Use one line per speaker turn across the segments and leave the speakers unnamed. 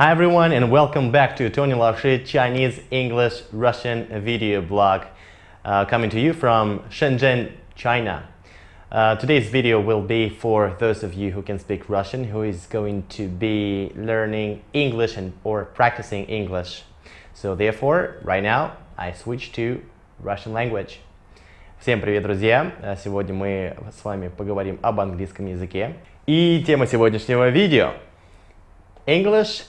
Hi everyone and welcome back to Tony Laoshi Chinese, English, Russian video blog uh, coming to you from Shenzhen, China. Uh, today's video will be for those of you who can speak Russian who is going to be learning English and or practicing English. So therefore, right now, I switch to Russian language. Всем привет, друзья! Э, сегодня мы с вами поговорим об английском языке. И тема сегодняшнего видео – English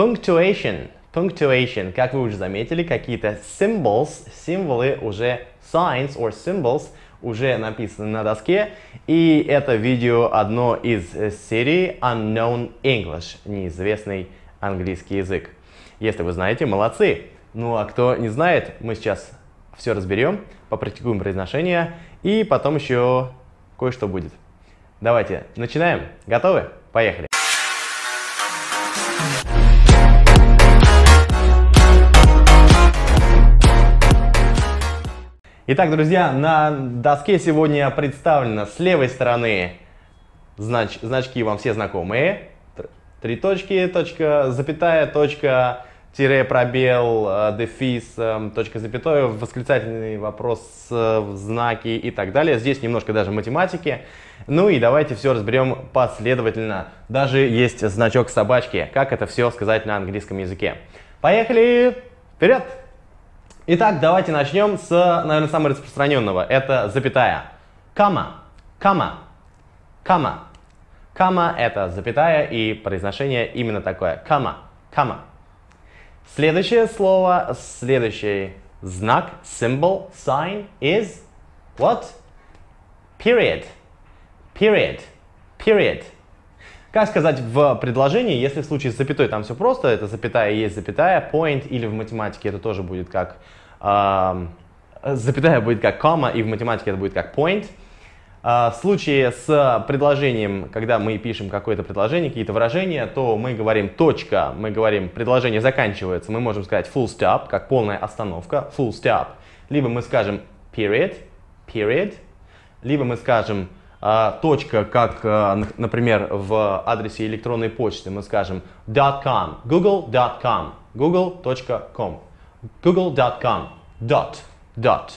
Punctuation. Punctuation. Как вы уже заметили, какие-то symbols, символы уже signs or symbols уже написаны на доске. И это видео одно из э, серии Unknown English, неизвестный английский язык. Если вы знаете, молодцы. Ну а кто не знает, мы сейчас все разберем, попрактикуем произношение и потом еще кое-что будет. Давайте начинаем. Готовы? Поехали. Итак, друзья, на доске сегодня представлено с левой стороны знач значки вам все знакомые. Три точки, точка, запятая, точка, тире, пробел, э, дефис, э, точка, запятая, восклицательный вопрос, э, знаки и так далее. Здесь немножко даже математики. Ну и давайте все разберем последовательно. Даже есть значок собачки. Как это все сказать на английском языке. Поехали! Вперед! Итак, давайте начнем с, наверное, самого распространенного. Это запятая. Кама. Кама. Кама. Кама – это запятая, и произношение именно такое. Кама. Кама. Следующее слово, следующий знак, symbol, sign is what? Period. Period. Period. Как сказать в предложении, если в случае с запятой там все просто, это запятая есть запятая, point, или в математике это тоже будет как, э, запятая будет как comma, и в математике это будет как point. Э, в случае с предложением, когда мы пишем какое-то предложение, какие-то выражения, то мы говорим точка, мы говорим предложение заканчивается, мы можем сказать full stop, как полная остановка, full stop. Либо мы скажем period, period, либо мы скажем а, точка, как, а, например, в адресе электронной почты мы скажем .com, google.com, google.com, google.com, dot, dot.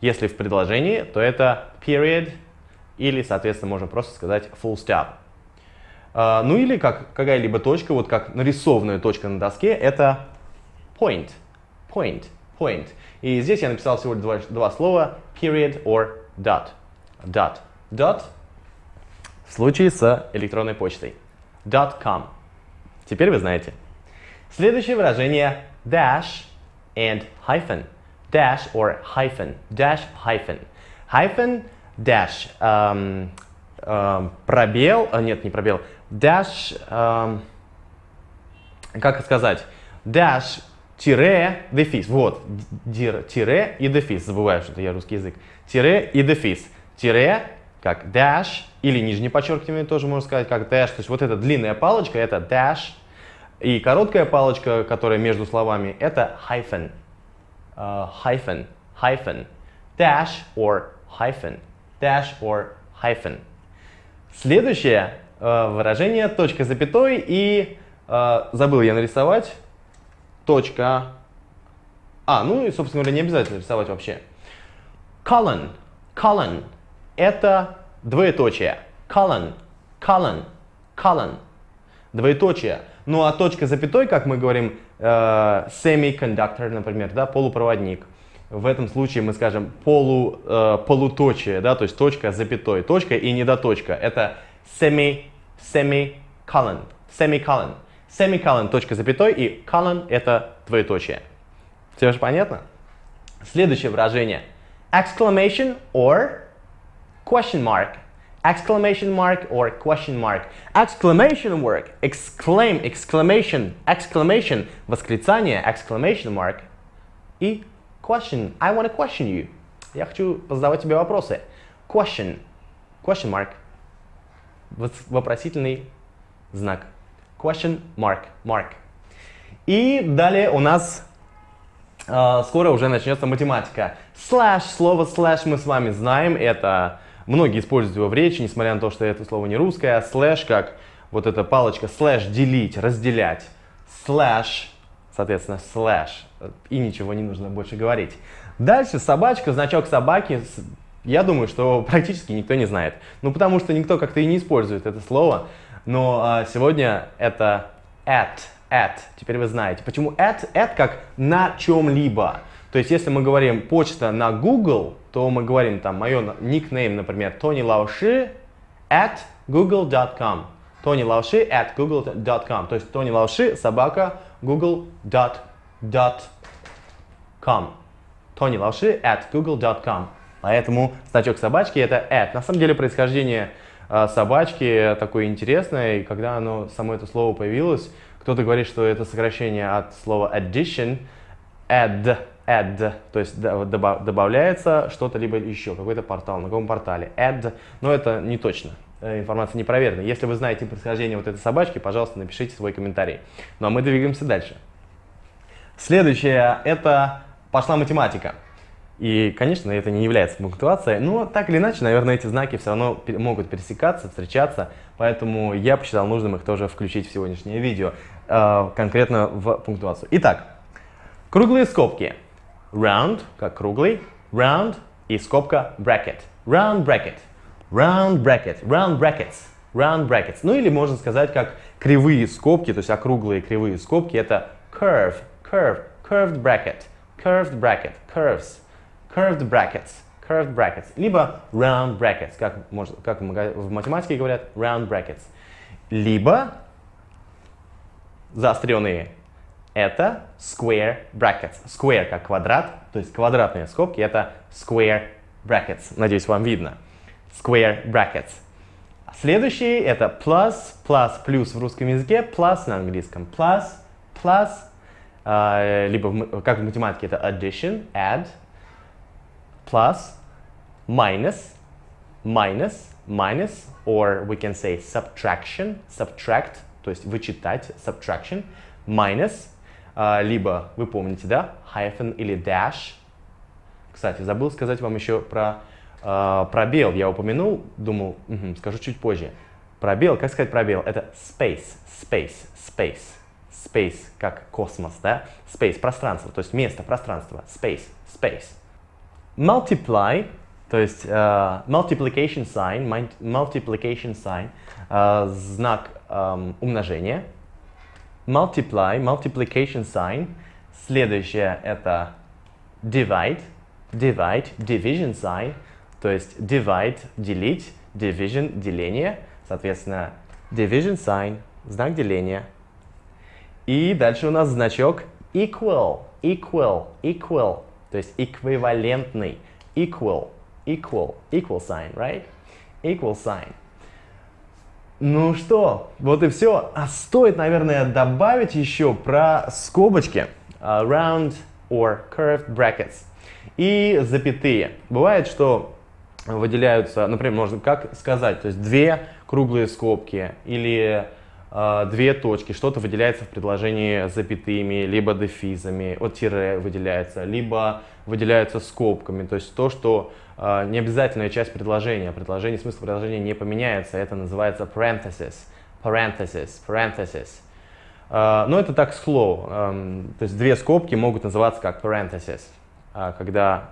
Если в предложении, то это period или, соответственно, можно просто сказать full stop. А, ну или как какая-либо точка, вот как нарисованная точка на доске, это point, point, point. И здесь я написал всего два, два слова period or dot, dot dot в случае с электронной почтой. .com. Теперь вы знаете. Следующее выражение dash and hyphen. Dash or hyphen. Dash hyphen. Hyphen dash. Um, um, пробел. Uh, нет, не пробел. Dash. Um, как сказать? Dash тире дефис. Вот. Тире и дефис. Забываю, что я русский язык. Тире и дефис. Тире как dash, или нижнее подчеркивание тоже можно сказать как dash. То есть вот эта длинная палочка — это dash, и короткая палочка, которая между словами, это hyphen. Uh, hyphen, hyphen. Dash or hyphen. Dash or hyphen. Следующее uh, выражение — точка запятой, и uh, забыл я нарисовать точка... А, ну и, собственно говоря, не обязательно рисовать вообще. Colon, colon — это двоеточие. Colon, colon, colon. Двоеточие. Ну а точка запятой, как мы говорим, э, semiconductor, например, да, полупроводник. В этом случае мы скажем полу, э, полуточие, да, то есть точка запятой. Точка и недоточка. Это semi, semi colon semicolon, semicolon. Semicolon, точка запятой, и colon – это двоеточие. Все же понятно? Следующее выражение. Exclamation or question mark, exclamation mark or question mark. Exclamation mark, exclaim, exclamation, exclamation, восклицание, exclamation mark. И question, I want to question you. Я хочу задавать тебе вопросы. Question, question mark, вопросительный знак. Question mark, mark. И далее у нас э, скоро уже начнется математика. Слэш, слово слэш мы с вами знаем, это... Многие используют его в речи, несмотря на то, что это слово не русское, а слэш как вот эта палочка, слэш делить, разделять, слэш, соответственно, слэш, и ничего не нужно больше говорить. Дальше собачка, значок собаки, я думаю, что практически никто не знает. Ну, потому что никто как-то и не использует это слово, но а, сегодня это at, at, теперь вы знаете. Почему at? At как на чем-либо. То есть, если мы говорим почта на Google, то мы говорим там, мое никнейм, например, Тони Лауши at google.com. Тони Лауши at google.com. То есть, Тони Лауши собака google.com. Тони Лауши at google.com. Поэтому значок собачки это at. На самом деле происхождение а, собачки такое интересное, и когда оно, само это слово появилось, кто-то говорит, что это сокращение от слова addition, add, add, то есть добавляется что-то либо еще, какой-то портал, на каком портале, add, но это не точно, э, информация не проверена. Если вы знаете происхождение вот этой собачки, пожалуйста, напишите свой комментарий. Ну а мы двигаемся дальше. Следующее – это пошла математика. И, конечно, это не является пунктуацией, но так или иначе, наверное, эти знаки все равно могут пересекаться, встречаться, поэтому я посчитал нужным их тоже включить в сегодняшнее видео, э, конкретно в пунктуацию. Итак, круглые скобки – round, как круглый, round и скобка bracket. Round bracket. Round bracket. Round brackets. Round brackets. Ну или можно сказать как кривые скобки, то есть округлые кривые скобки. Это curve. Curve. Curved bracket. Curved bracket. Curves. Curved brackets. Curved brackets. Либо round brackets, как, может, как в математике говорят, round brackets. Либо заостренные это square brackets. Square как квадрат, то есть квадратные скобки это square brackets. Надеюсь, вам видно. Square brackets. Следующий это plus, plus, плюс в русском языке, plus на английском. Plus, plus, э, либо в, как в математике это addition, add, plus, minus, minus, minus, or we can say subtraction, subtract, то есть вычитать, subtraction, minus, а, либо, вы помните, да, hyphen или dash. Кстати, забыл сказать вам еще про э, пробел. Я упомянул, думал, угу, скажу чуть позже. Пробел, как сказать пробел? Это space, space, space. Space, как космос, да? Space, пространство, то есть место, пространство. Space, space. Multiply, то есть э, multiplication sign, multiplication sign, э, знак э, умножения – multiply, multiplication sign. Следующее это divide, divide, division sign. То есть divide, делить, division, деление. Соответственно, division sign, знак деления. И дальше у нас значок equal, equal, equal. То есть эквивалентный. Equal, equal, equal sign, right? Equal sign. Ну что, вот и все. А стоит, наверное, добавить еще про скобочки. Uh, round or curved brackets. И запятые. Бывает, что выделяются, например, можно как сказать, то есть две круглые скобки или а, две точки, что-то выделяется в предложении запятыми, либо дефизами, от тире выделяется, либо выделяется скобками, то есть то, что а, не обязательная часть предложения, предложение, смысл предложения не поменяется, это называется parenthesis, parenthesis, parenthesis. А, но ну, это так слово, то есть две скобки могут называться как parenthesis, когда,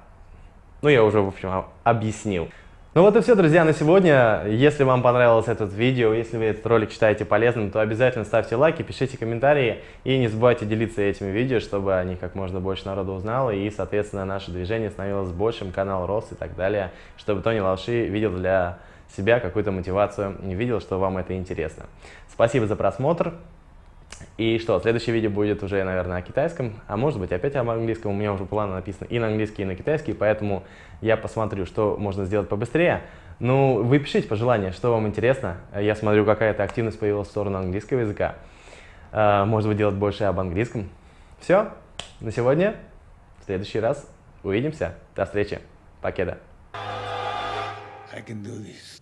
ну я уже, в общем, объяснил. Ну вот и все, друзья, на сегодня. Если вам понравилось это видео, если вы этот ролик считаете полезным, то обязательно ставьте лайки, пишите комментарии и не забывайте делиться этими видео, чтобы они как можно больше народу узнало и, соответственно, наше движение становилось большим, канал рос и так далее, чтобы Тони Лавши видел для себя какую-то мотивацию, видел, что вам это интересно. Спасибо за просмотр. И что, следующее видео будет уже, наверное, о китайском, а может быть опять об английском. У меня уже планы написаны и на английский, и на китайский, поэтому я посмотрю, что можно сделать побыстрее. Ну, вы пишите пожелания, что вам интересно. Я смотрю, какая-то активность появилась в сторону английского языка. Э, может быть, делать больше об английском. Все, на сегодня. В следующий раз увидимся. До встречи. Покеда. I can do this.